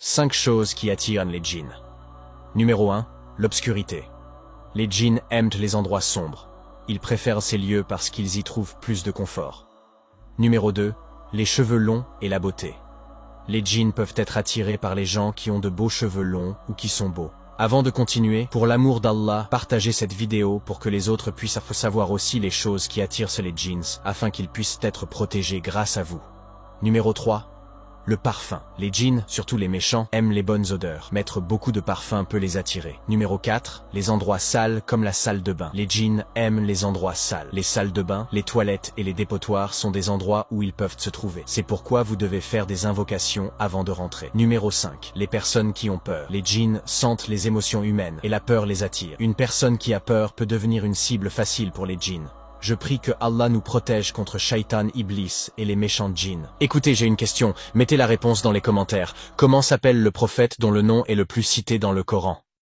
5 choses qui attirent les djinns. Numéro 1. L'obscurité. Les djinns aiment les endroits sombres. Ils préfèrent ces lieux parce qu'ils y trouvent plus de confort. Numéro 2. Les cheveux longs et la beauté. Les djinns peuvent être attirés par les gens qui ont de beaux cheveux longs ou qui sont beaux. Avant de continuer, pour l'amour d'Allah, partagez cette vidéo pour que les autres puissent savoir aussi les choses qui attirent les djinns afin qu'ils puissent être protégés grâce à vous. Numéro 3. Le parfum. Les djinns, surtout les méchants, aiment les bonnes odeurs. Mettre beaucoup de parfum peut les attirer. Numéro 4. Les endroits sales comme la salle de bain. Les djinns aiment les endroits sales. Les salles de bain, les toilettes et les dépotoirs sont des endroits où ils peuvent se trouver. C'est pourquoi vous devez faire des invocations avant de rentrer. Numéro 5. Les personnes qui ont peur. Les djinns sentent les émotions humaines et la peur les attire. Une personne qui a peur peut devenir une cible facile pour les djinns. Je prie que Allah nous protège contre Shaitan, Iblis et les méchants djinns. Écoutez, j'ai une question. Mettez la réponse dans les commentaires. Comment s'appelle le prophète dont le nom est le plus cité dans le Coran